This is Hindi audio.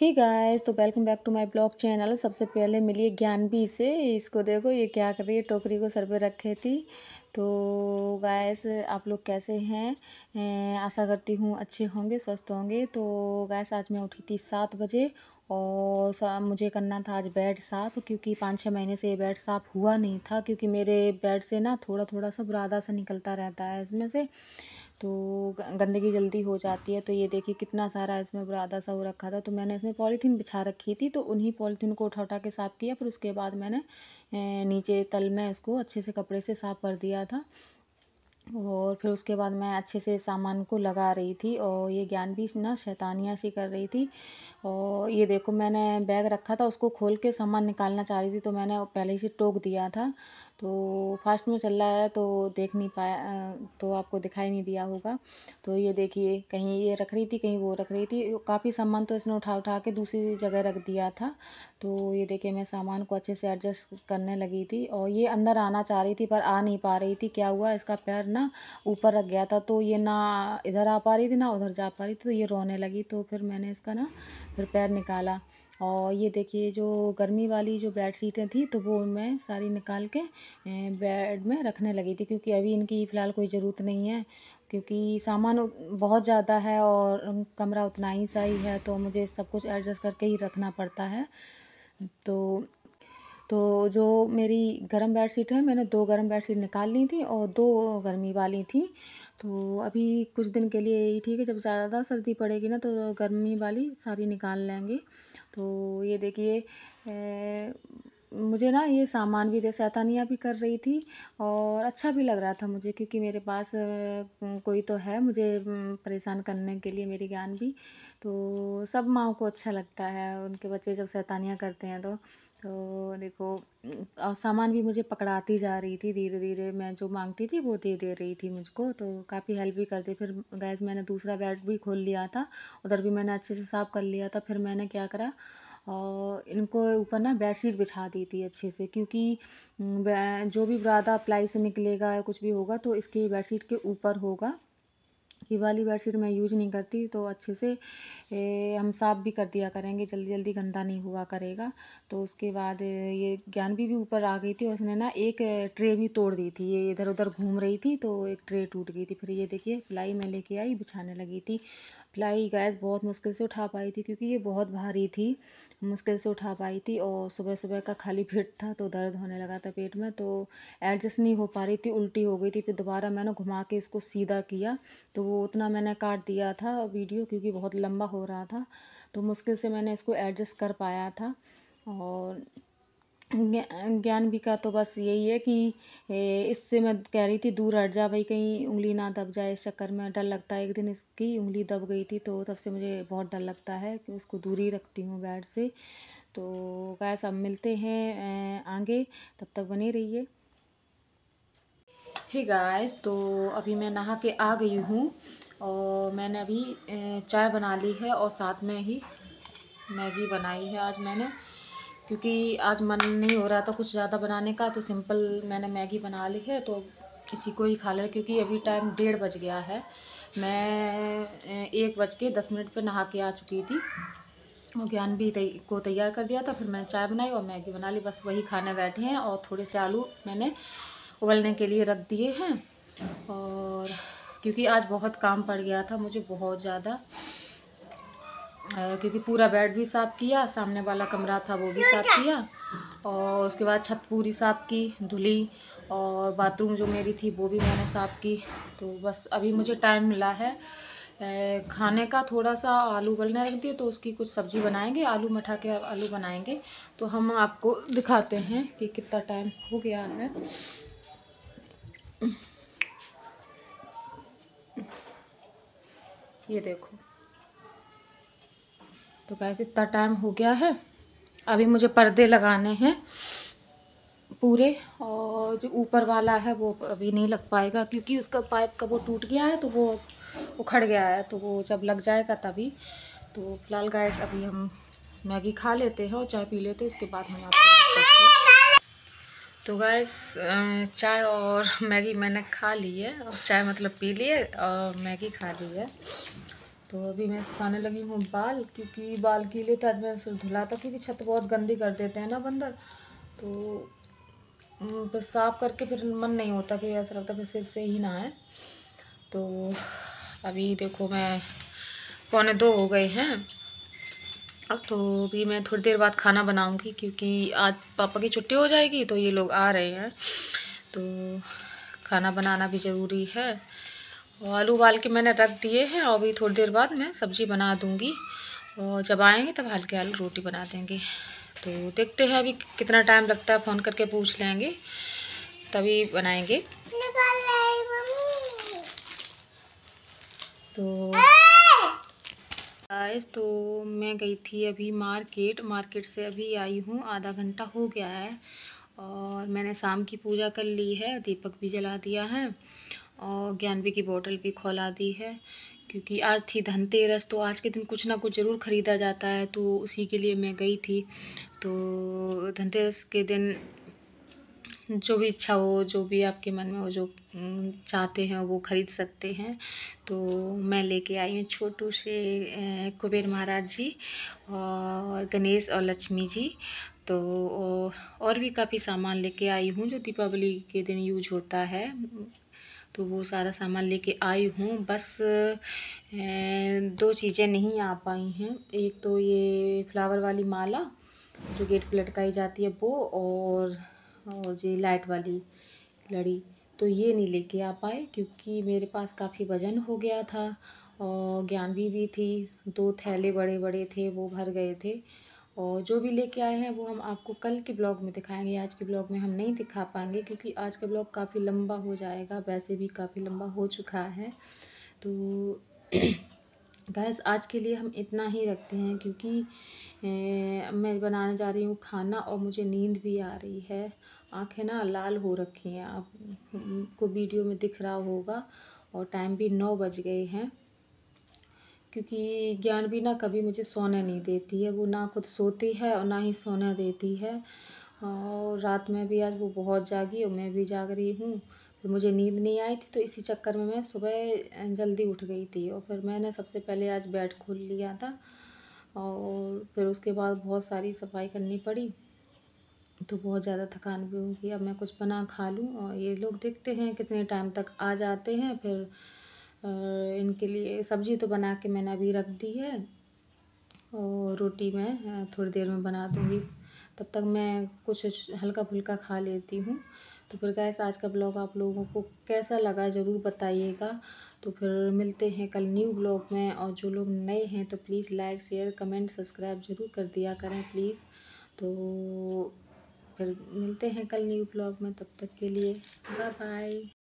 ही गाइस तो welcome back to my blog channel सबसे पहले मिलिए भी से इसको देखो ये क्या कर रही है टोकरी को सर पे रखे थी तो गाइस आप लोग कैसे हैं अं, आशा करती हूँ अच्छे होंगे स्वस्थ होंगे तो गाइस आज मैं उठी थी सात बजे और मुझे करना था आज बेड साफ क्योंकि पाँच छः महीने से ये बेड साफ हुआ नहीं था क्योंकि मेरे बेड से ना थोड़ा थोड़ा सा बुरादा सा निकलता रहता है इसमें से तो गंदगी जल्दी हो जाती है तो ये देखिए कितना सारा इसमें बुरादा सा हो रखा था तो मैंने इसमें पॉलीथीन बिछा रखी थी तो उन्हीं पॉलीथीन को उठा उठा के साफ़ किया फिर उसके बाद मैंने नीचे तल में इसको अच्छे से कपड़े से साफ़ कर दिया था और फिर उसके बाद मैं अच्छे से सामान को लगा रही थी और ये ज्ञान भी ना शैतानिया सी कर रही थी और ये देखो मैंने बैग रखा था उसको खोल के सामान निकालना चाह रही थी तो मैंने पहले ही से टोक दिया था तो फास्ट में चल रहा है तो देख नहीं पाया तो आपको दिखाई नहीं दिया होगा तो ये देखिए कहीं ये रख रही थी कहीं वो रख रही थी काफ़ी सामान तो इसने उठा उठा के दूसरी जगह रख दिया था तो ये देखिए मैं सामान को अच्छे से एडजस्ट करने लगी थी और ये अंदर आना चाह रही थी पर आ नहीं पा रही थी क्या हुआ इसका पैर ना ऊपर रख गया था तो ये ना इधर आ पा रही थी ना उधर जा पा रही थी तो ये रोने लगी तो फिर मैंने इसका ना फिर पैर निकाला और ये देखिए जो गर्मी वाली जो बेड शीटें थी तो वो मैं सारी निकाल के बेड में रखने लगी थी क्योंकि अभी इनकी फ़िलहाल कोई ज़रूरत नहीं है क्योंकि सामान बहुत ज़्यादा है और कमरा उतना ही सा ही है तो मुझे सब कुछ एडजस्ट करके ही रखना पड़ता है तो तो जो मेरी गर्म बेड शीट है मैंने दो गर्म बेड शीट निकाल ली थी और दो गर्मी वाली थी तो अभी कुछ दिन के लिए ठीक है जब ज़्यादा सर्दी पड़ेगी ना तो गर्मी वाली सारी निकाल लेंगे तो ये देखिए मुझे ना ये सामान भी दे सैतानियाँ भी कर रही थी और अच्छा भी लग रहा था मुझे क्योंकि मेरे पास कोई तो है मुझे परेशान करने के लिए मेरी ज्ञान भी तो सब माओ को अच्छा लगता है उनके बच्चे जब सैतानियाँ करते हैं तो तो देखो और सामान भी मुझे पकड़ाती जा रही थी धीरे धीरे मैं जो मांगती थी वो दे दे रही थी मुझको तो काफ़ी हेल्प भी करती फिर गैस मैंने दूसरा बेड भी खोल लिया था उधर भी मैंने अच्छे से साफ़ कर लिया था फिर मैंने क्या करा और इनको ऊपर ना बेडशीट बिछा दी थी अच्छे से क्योंकि जो भी बुरादा अप्लाई से निकलेगा या कुछ भी होगा तो बेड बेडशीट के ऊपर होगा ये वाली बेडशीट मैं यूज नहीं करती तो अच्छे से ए, हम साफ़ भी कर दिया करेंगे जल्दी जल्दी गंदा नहीं हुआ करेगा तो उसके बाद ये भी भी ऊपर आ गई थी और उसने ना एक ट्रे भी तोड़ दी थी ये इधर उधर घूम रही थी तो एक ट्रे टूट गई थी फिर ये देखिए प्लाई मैं लेके आई बिछाने लगी थी प्लाई गैस बहुत मुश्किल से उठा पाई थी क्योंकि ये बहुत भारी थी मुश्किल से उठा पाई थी और सुबह सुबह का खाली पेट था तो दर्द होने लगा था पेट में तो एडजस्ट नहीं हो पा रही थी उल्टी हो गई थी फिर दोबारा मैंने घुमा के इसको सीधा किया तो वो उतना मैंने काट दिया था वीडियो क्योंकि बहुत लंबा हो रहा था तो मुश्किल से मैंने इसको एडजस्ट कर पाया था और ज्ञान भी का तो बस यही है कि इससे मैं कह रही थी दूर हट जा भाई कहीं उंगली ना दब जाए इस चक्कर में डर लगता है एक दिन इसकी उंगली दब गई थी तो तब से मुझे बहुत डर लगता है कि उसको दूर ही रखती हूँ बैठ से तो गैस अब मिलते हैं आगे तब तक बने रहिए हे गैस तो अभी मैं नहा के आ गई हूँ और मैंने अभी चाय बना ली है और साथ में ही मैगी बनाई है आज मैंने क्योंकि आज मन नहीं हो रहा था कुछ ज़्यादा बनाने का तो सिंपल मैंने मैगी बना ली है तो इसी को ही खा ले क्योंकि अभी टाइम डेढ़ बज गया है मैं एक बज के दस मिनट पर नहा के आ चुकी थी और ज्ञान भी को तैयार कर दिया था फिर मैंने चाय बनाई और मैगी बना ली बस वही खाने बैठे हैं और थोड़े से आलू मैंने उबलने के लिए रख दिए हैं और क्योंकि आज बहुत काम पड़ गया था मुझे बहुत ज़्यादा क्योंकि पूरा बेड भी साफ़ किया सामने वाला कमरा था वो भी साफ़ किया और उसके बाद छत पूरी साफ़ की धुली और बाथरूम जो मेरी थी वो भी मैंने साफ़ की तो बस अभी मुझे टाइम मिला है खाने का थोड़ा सा आलू बलने रख दिए तो उसकी कुछ सब्ज़ी बनाएंगे आलू मठा के आलू बनाएंगे तो हम आपको दिखाते हैं कि कितना टाइम हो गया है ये देखो तो गैस इतना टाइम हो गया है अभी मुझे पर्दे लगाने हैं पूरे और जो ऊपर वाला है वो अभी नहीं लग पाएगा क्योंकि उसका पाइप का वो टूट गया है तो वो उखड़ गया है तो वो जब लग जाएगा तभी तो फिलहाल गैस अभी हम मैगी खा लेते हैं और चाय पी लेते हैं उसके बाद हम आपको तो गैस चाय और मैगी मैंने खा ली है और चाय मतलब पी ली है और मैगी खा ली है तो अभी मैं सुखाने लगी हूँ बाल क्योंकि बाल के लिए तो आज मैं धुला था क्योंकि छत बहुत गंदी कर देते हैं ना बंदर तो बस साफ करके फिर मन नहीं होता कि ऐसा लगता फिर सिर से ही ना है तो अभी देखो मैं पौने दो हो गए हैं अब तो अभी मैं थोड़ी देर बाद खाना बनाऊंगी क्योंकि आज पापा की छुट्टी हो जाएगी तो ये लोग आ रहे हैं तो खाना बनाना भी ज़रूरी है आलू उबाल के मैंने रख दिए हैं और अभी थोड़ी देर बाद मैं सब्ज़ी बना दूँगी और जब आएंगे तब हल्के आलू रोटी बना देंगे तो देखते हैं अभी कितना टाइम लगता है फ़ोन करके पूछ लेंगे तभी बनाएंगे तो गाइस तो मैं गई थी अभी मार्केट मार्केट से अभी आई हूँ आधा घंटा हो गया है और मैंने शाम की पूजा कर ली है दीपक भी जला दिया है और ज्ञानवी की बोतल भी खोला दी है क्योंकि आज थी धनतेरस तो आज के दिन कुछ ना कुछ ज़रूर ख़रीदा जाता है तो उसी के लिए मैं गई थी तो धनतेरस के दिन जो भी इच्छा हो जो भी आपके मन में हो जो चाहते हैं वो ख़रीद सकते हैं तो मैं लेके आई हूँ छोटू से कुबेर महाराज जी और गणेश और लक्ष्मी जी तो और भी काफ़ी सामान लेके आई हूँ जो दीपावली के दिन यूज होता है तो वो सारा सामान लेके आई हूँ बस दो चीज़ें नहीं आ पाई हैं एक तो ये फ्लावर वाली माला जो गेट पर लटकाई जाती है वो और और ये लाइट वाली लड़ी तो ये नहीं लेके आ पाए क्योंकि मेरे पास काफ़ी वज़न हो गया था और ज्ञानवी भी थी दो थैले बड़े बड़े थे वो भर गए थे और जो भी लेके आए हैं वो हम आपको कल के ब्लॉग में दिखाएंगे आज के ब्लॉग में हम नहीं दिखा पाएंगे क्योंकि आज का ब्लॉग काफ़ी लंबा हो जाएगा वैसे भी काफ़ी लंबा हो चुका है तो गैस आज के लिए हम इतना ही रखते हैं क्योंकि ए, मैं बनाने जा रही हूँ खाना और मुझे नींद भी आ रही है आँखें ना लाल हो रखी हैं आपको वीडियो में दिख रहा होगा और टाइम भी नौ बज गए हैं क्योंकि ज्ञान बिना कभी मुझे सोने नहीं देती है वो ना खुद सोती है और ना ही सोने देती है और रात में भी आज वो बहुत जागी और मैं भी जाग रही हूँ फिर मुझे नींद नहीं आई थी तो इसी चक्कर में मैं सुबह जल्दी उठ गई थी और फिर मैंने सबसे पहले आज बेड खोल लिया था और फिर उसके बाद बहुत सारी सफाई करनी पड़ी तो बहुत ज़्यादा थकान भी होगी अब मैं कुछ बना खा लूँ और ये लोग देखते हैं कितने टाइम तक आ जाते हैं फिर इनके लिए सब्ज़ी तो बना के मैंने अभी रख दी है और रोटी मैं थोड़ी देर में बना दूँगी तब तक मैं कुछ हल्का फुल्का खा लेती हूँ तो फिर गैस आज का ब्लॉग आप लोगों को कैसा लगा ज़रूर बताइएगा तो फिर मिलते हैं कल न्यू ब्लॉग में और जो लोग नए हैं तो please like share comment subscribe ज़रूर कर दिया करें प्लीज़ तो फिर मिलते हैं कल न्यू ब्लॉग में तब तक के लिए बाय बाय